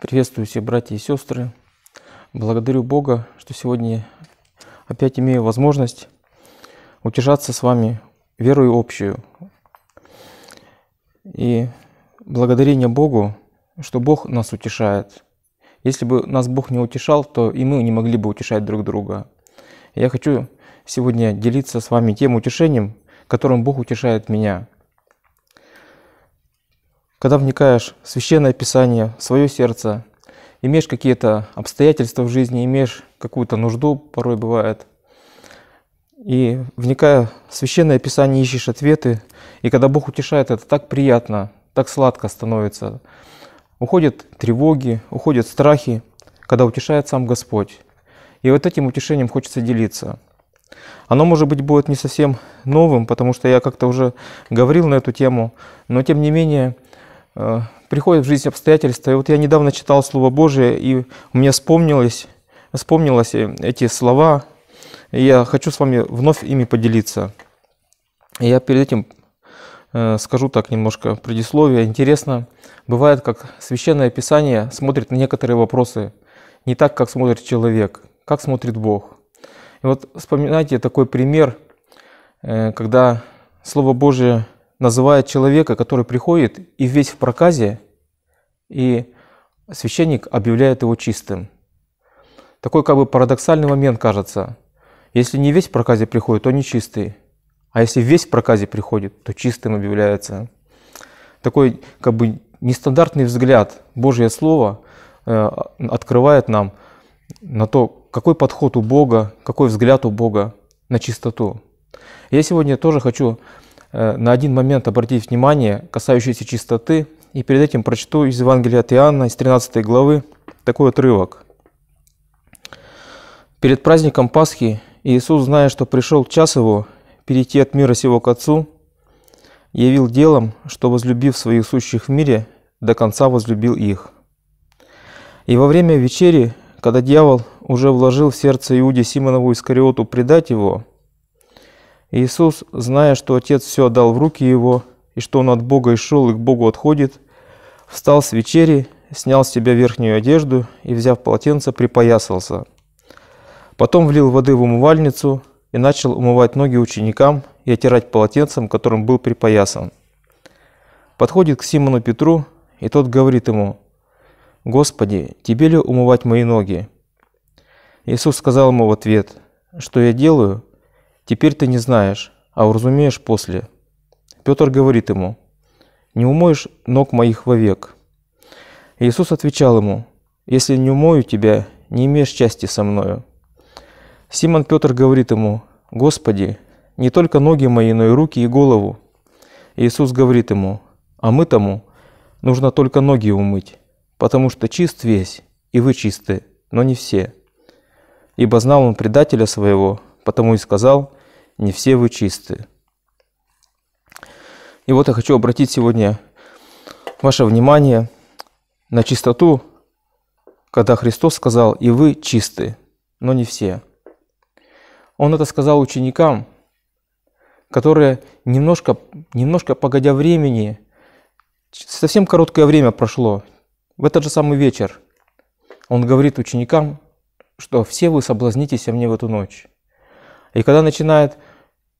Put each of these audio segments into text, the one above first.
Приветствую все братья и сестры. Благодарю Бога, что сегодня опять имею возможность утешаться с вами верою общую. И благодарение Богу, что Бог нас утешает. Если бы нас Бог не утешал, то и мы не могли бы утешать друг друга. Я хочу сегодня делиться с вами тем утешением, которым Бог утешает меня. Когда вникаешь в священное писание, в свое сердце, имеешь какие-то обстоятельства в жизни, имеешь какую-то нужду, порой бывает. И вникая в священное писание, ищешь ответы. И когда Бог утешает, это так приятно, так сладко становится. Уходят тревоги, уходят страхи, когда утешает сам Господь. И вот этим утешением хочется делиться. Оно, может быть, будет не совсем новым, потому что я как-то уже говорил на эту тему, но тем не менее Э, приходят в жизнь обстоятельства. И вот я недавно читал Слово Божие, и мне вспомнилось, вспомнилось э, эти слова, и я хочу с вами вновь ими поделиться. И я перед этим э, скажу так немножко предисловие. Интересно, бывает, как Священное Писание смотрит на некоторые вопросы не так, как смотрит человек, как смотрит Бог. И вот вспоминайте такой пример, когда Слово Божие называет человека, который приходит и весь в проказе, и священник объявляет его чистым. Такой как бы парадоксальный момент кажется. Если не весь в проказе приходит, то не чистый. А если весь в проказе приходит, то чистым объявляется. Такой как бы нестандартный взгляд Божье Слово э, открывает нам на то, какой подход у Бога, какой взгляд у Бога на чистоту. Я сегодня тоже хочу Э, на один момент обратить внимание, касающийся чистоты, и перед этим прочту из Евангелия от Иоанна, из 13 главы, такой отрывок. «Перед праздником Пасхи Иисус, зная, что пришел час Его перейти от мира сего к Отцу, явил делом, что, возлюбив своих сущих в мире, до конца возлюбил их. И во время вечери, когда дьявол уже вложил в сердце Иуде Симонову Искариоту предать его – Иисус, зная, что Отец все отдал в руки Его, и что Он от Бога и шел, и к Богу отходит, встал с вечери, снял с себя верхнюю одежду и, взяв полотенце, припоясался. Потом влил воды в умывальницу и начал умывать ноги ученикам и отирать полотенцем, которым был припоясан. Подходит к Симону Петру, и тот говорит ему, «Господи, тебе ли умывать мои ноги?» Иисус сказал ему в ответ, «Что я делаю, Теперь ты не знаешь, а уразумеешь после. Петр говорит ему, не умоешь ног моих вовек. Иисус отвечал ему, если не умою тебя, не имеешь части со мною. Симон Петр говорит ему, Господи, не только ноги мои, но и руки и голову. Иисус говорит ему, а мы тому нужно только ноги умыть, потому что чист весь, и вы чисты, но не все. Ибо знал он предателя своего, потому и сказал, не все вы чистые. И вот я хочу обратить сегодня ваше внимание на чистоту, когда Христос сказал, и вы чистые, но не все. Он это сказал ученикам, которые немножко, немножко погодя времени, совсем короткое время прошло, в этот же самый вечер, он говорит ученикам, что все вы соблазнитесь о мне в эту ночь. И когда начинает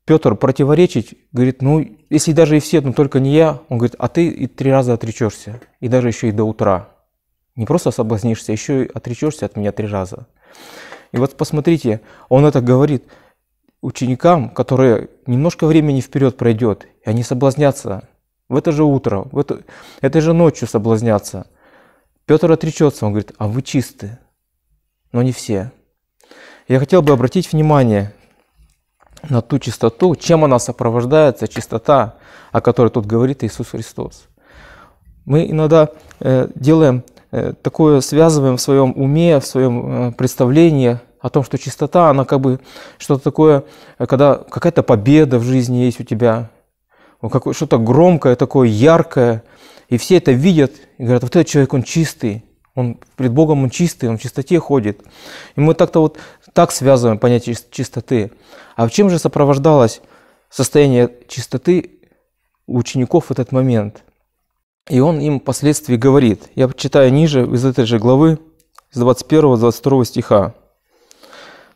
Петр противоречить, говорит, ну, если даже и все, но только не я, он говорит, а ты и три раза отречешься, и даже еще и до утра. Не просто соблазнишься, а еще и отречешься от меня три раза. И вот посмотрите, он это говорит ученикам, которые немножко времени вперед пройдет, и они соблазнятся в это же утро, в это, этой же ночью соблазнятся. Петр отречется, он говорит, а вы чисты, но не все. Я хотел бы обратить внимание на ту чистоту, чем она сопровождается, чистота, о которой тут говорит Иисус Христос. Мы иногда э, делаем э, такое, связываем в своем уме, в своем э, представлении о том, что чистота, она как бы что-то такое, когда какая-то победа в жизни есть у тебя, что-то громкое, такое яркое, и все это видят и говорят, вот этот человек, он чистый, он пред Богом он чистый, он в чистоте ходит. И мы так-то вот так связываем понятие чистоты. А в чем же сопровождалось состояние чистоты у учеников в этот момент? И он им впоследствии говорит, я читаю ниже из этой же главы, с 21-22 стиха.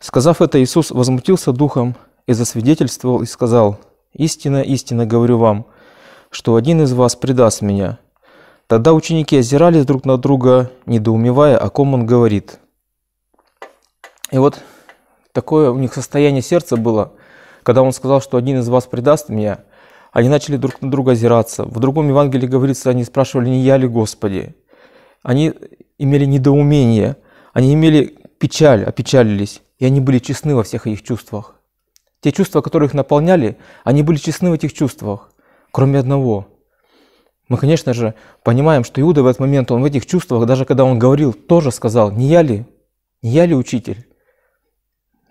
Сказав это, Иисус возмутился духом и засвидетельствовал и сказал, «Истина, истина говорю вам, что один из вас предаст меня». Тогда ученики озирались друг на друга, недоумевая, о ком он говорит. И вот такое у них состояние сердца было, когда он сказал, что один из вас предаст меня, они начали друг на друга озираться. В другом Евангелии говорится, они спрашивали, не я ли Господи. Они имели недоумение, они имели печаль, опечалились, и они были честны во всех их чувствах. Те чувства, которые их наполняли, они были честны в этих чувствах, кроме одного – мы, конечно же, понимаем, что Иуда в этот момент, он в этих чувствах, даже когда он говорил, тоже сказал, не я ли, не я ли учитель?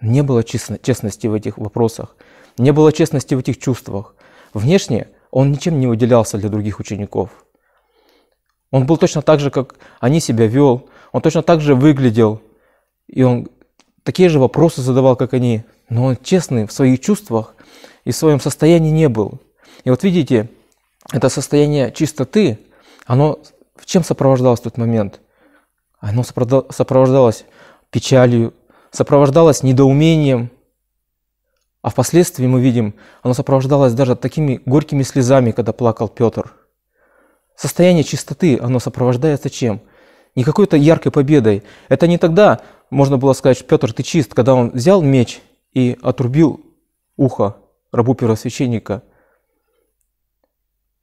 Не было честности в этих вопросах, не было честности в этих чувствах. Внешне он ничем не выделялся для других учеников. Он был точно так же, как они себя вел, он точно так же выглядел, и он такие же вопросы задавал, как они, но он честный в своих чувствах и в своем состоянии не был. И вот видите, это состояние чистоты, оно чем сопровождалось в тот момент? Оно сопровождалось печалью, сопровождалось недоумением, а впоследствии мы видим, оно сопровождалось даже такими горькими слезами, когда плакал Петр. Состояние чистоты, оно сопровождается чем? Не какой-то яркой победой. Это не тогда можно было сказать, Петр, ты чист, когда он взял меч и отрубил ухо рабу первосвященника –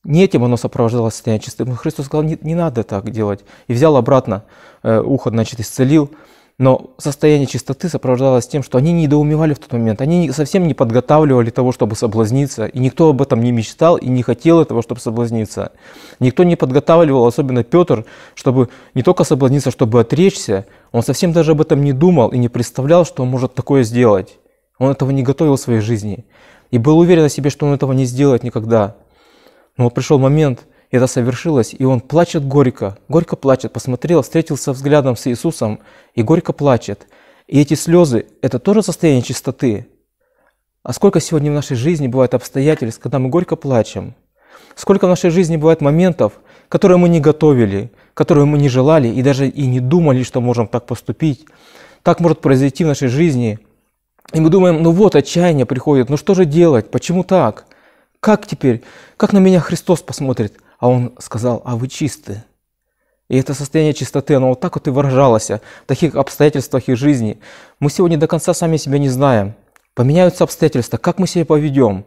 не этим оно сопровождалось состояние чистоты. Но ну, Христос сказал, не, не надо так делать. И взял обратно э, ухо, значит, исцелил. Но состояние чистоты сопровождалось тем, что они недоумевали в тот момент. Они совсем не подготавливали того, чтобы соблазниться. И никто об этом не мечтал и не хотел этого, чтобы соблазниться. Никто не подготавливал, особенно Петр, чтобы не только соблазниться, чтобы отречься. Он совсем даже об этом не думал и не представлял, что он может такое сделать. Он этого не готовил в своей жизни. И был уверен о себе, что он этого не сделает никогда. Но вот пришел момент, и это совершилось, и он плачет горько, горько плачет, посмотрел, встретился взглядом с Иисусом, и горько плачет. И эти слезы – это тоже состояние чистоты. А сколько сегодня в нашей жизни бывает обстоятельств, когда мы горько плачем? Сколько в нашей жизни бывает моментов, которые мы не готовили, которые мы не желали и даже и не думали, что можем так поступить. Так может произойти в нашей жизни. И мы думаем, ну вот отчаяние приходит, ну что же делать, почему так? Как теперь? Как на меня Христос посмотрит? А он сказал, а вы чисты". И это состояние чистоты, оно вот так вот и выражалось в таких обстоятельствах их жизни. Мы сегодня до конца сами себя не знаем. Поменяются обстоятельства, как мы себя поведем.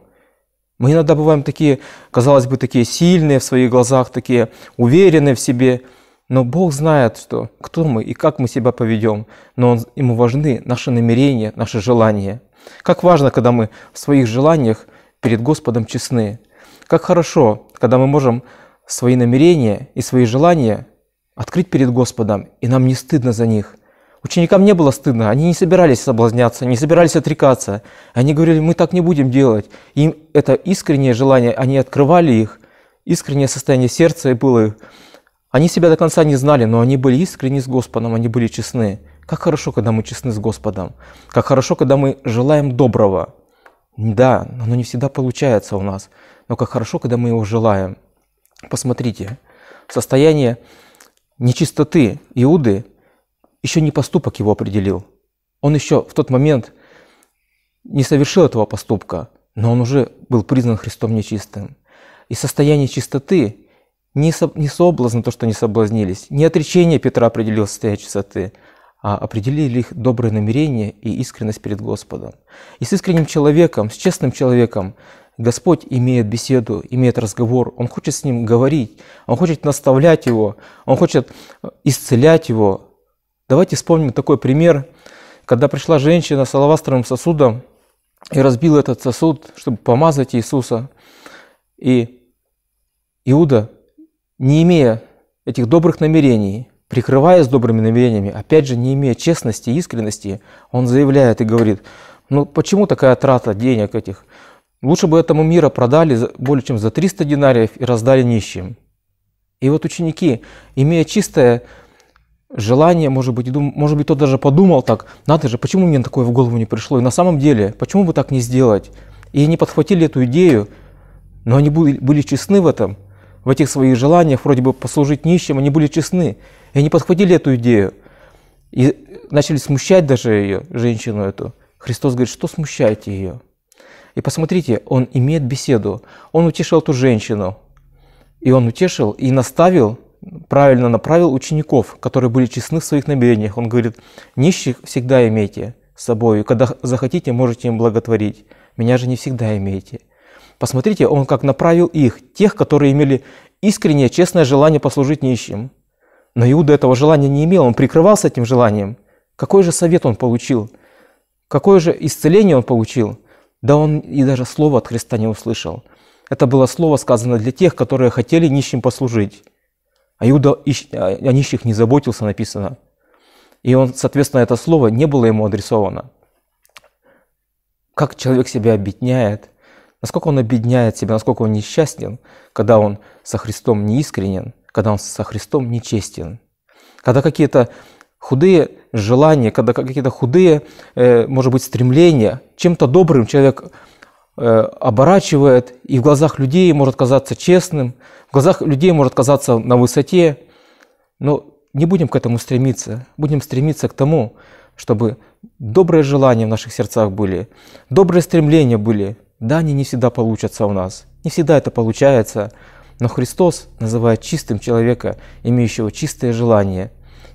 Мы иногда бываем такие, казалось бы, такие сильные в своих глазах, такие уверенные в себе. Но Бог знает, что, кто мы и как мы себя поведем. Но он, Ему важны наши намерения, наши желания. Как важно, когда мы в своих желаниях – перед Господом честны. Как хорошо, когда мы можем свои намерения и свои желания открыть перед Господом, и нам не стыдно за них. Ученикам не было стыдно, они не собирались соблазняться, не собирались отрекаться. Они говорили, мы так не будем делать. Им это искреннее желание, они открывали их, искреннее состояние сердца было их. Они себя до конца не знали, но они были искренни с Господом, они были честны. Как хорошо, когда мы честны с Господом. Как хорошо, когда мы желаем доброго. Да, оно не всегда получается у нас, но как хорошо, когда мы его желаем. Посмотрите, состояние нечистоты Иуды еще не поступок его определил. Он еще в тот момент не совершил этого поступка, но он уже был признан Христом нечистым. И состояние чистоты не, со, не соблазн, то, что не соблазнились, не отречение Петра определило состояние чистоты, а определили их добрые намерения и искренность перед Господом. И с искренним человеком, с честным человеком Господь имеет беседу, имеет разговор, Он хочет с ним говорить, Он хочет наставлять его, Он хочет э, исцелять его. Давайте вспомним такой пример, когда пришла женщина с алавастровым сосудом и разбила этот сосуд, чтобы помазать Иисуса. И Иуда, не имея этих добрых намерений, прикрываясь добрыми намерениями, опять же, не имея честности и искренности, он заявляет и говорит, ну почему такая трата денег этих? Лучше бы этому мира продали более чем за 300 динариев и раздали нищим. И вот ученики, имея чистое желание, может быть, дум, может быть, тот даже подумал так, надо же, почему мне такое в голову не пришло? И на самом деле, почему бы так не сделать? И не подхватили эту идею, но они были были честны в этом – в этих своих желаниях вроде бы послужить нищим, они были честны. И они подхватили эту идею. И начали смущать даже ее, женщину эту. Христос говорит, что смущаете ее? И посмотрите, он имеет беседу. Он утешил эту женщину. И он утешил и наставил, правильно направил учеников, которые были честны в своих намерениях. Он говорит, нищих всегда имейте с собой. Когда захотите, можете им благотворить. Меня же не всегда имеете. Посмотрите, он как направил их, тех, которые имели искреннее, честное желание послужить нищим. Но Иуда этого желания не имел, он прикрывался этим желанием. Какой же совет он получил? Какое же исцеление он получил? Да он и даже слова от Христа не услышал. Это было слово сказано для тех, которые хотели нищим послужить. А Иуда а, о нищих не заботился, написано. И он, соответственно, это слово не было ему адресовано. Как человек себя обетняет? насколько он обедняет себя, насколько он несчастен, когда он со Христом неискренен, когда он со Христом нечестен. Когда какие-то худые желания, когда какие-то худые, э, может быть, стремления, чем-то добрым человек э, оборачивает, и в глазах людей может казаться честным, в глазах людей может казаться на высоте. Но не будем к этому стремиться. Будем стремиться к тому, чтобы добрые желания в наших сердцах были, добрые стремления были – да, они не всегда получатся у нас, не всегда это получается, но Христос называет чистым человека, имеющего чистое желание,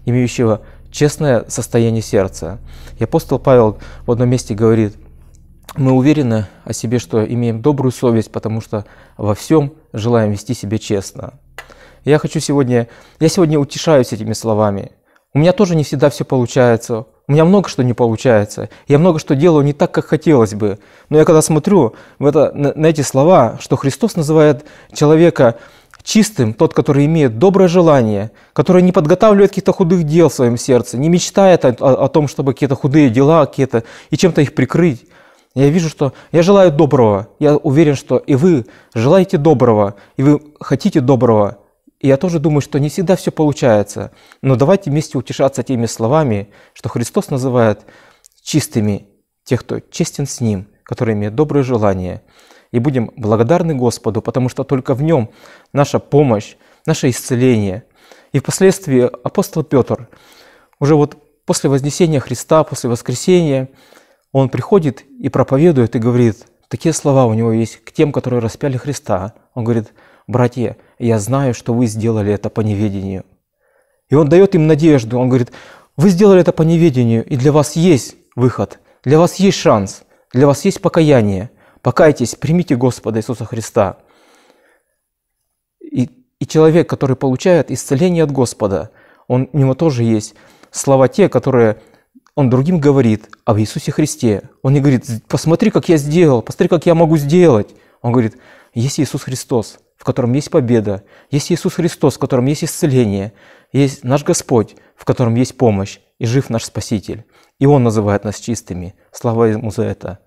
имеющего честное состояние сердца. И апостол Павел в одном месте говорит, мы уверены о себе, что имеем добрую совесть, потому что во всем желаем вести себя честно. Я хочу сегодня, я сегодня утешаюсь этими словами. У меня тоже не всегда все получается, у меня много что не получается. Я много что делаю не так, как хотелось бы. Но я когда смотрю в это, на, эти слова, что Христос называет человека чистым, тот, который имеет доброе желание, который не подготавливает каких-то худых дел в своем сердце, не мечтает о, о, о том, чтобы какие-то худые дела какие-то и чем-то их прикрыть. Я вижу, что я желаю доброго. Я уверен, что и вы желаете доброго, и вы хотите доброго. И я тоже думаю, что не всегда все получается, но давайте вместе утешаться теми словами, что Христос называет чистыми тех, кто честен с Ним, которые имеют добрые желания. И будем благодарны Господу, потому что только в Нем наша помощь, наше исцеление. И впоследствии апостол Петр уже вот после вознесения Христа, после воскресения, он приходит и проповедует, и говорит, такие слова у него есть к тем, которые распяли Христа. Он говорит, братья, я знаю, что вы сделали это по неведению. И он дает им надежду. Он говорит, вы сделали это по неведению, и для вас есть выход, для вас есть шанс, для вас есть покаяние. Покайтесь, примите Господа Иисуса Христа. И, и человек, который получает исцеление от Господа, он, у него тоже есть слова те, которые он другим говорит об Иисусе Христе. Он не говорит, посмотри, как я сделал, посмотри, как я могу сделать. Он говорит, есть Иисус Христос, в котором есть победа, есть Иисус Христос, в котором есть исцеление, есть наш Господь, в котором есть помощь, и жив наш Спаситель. И Он называет нас чистыми. Слава Ему за это.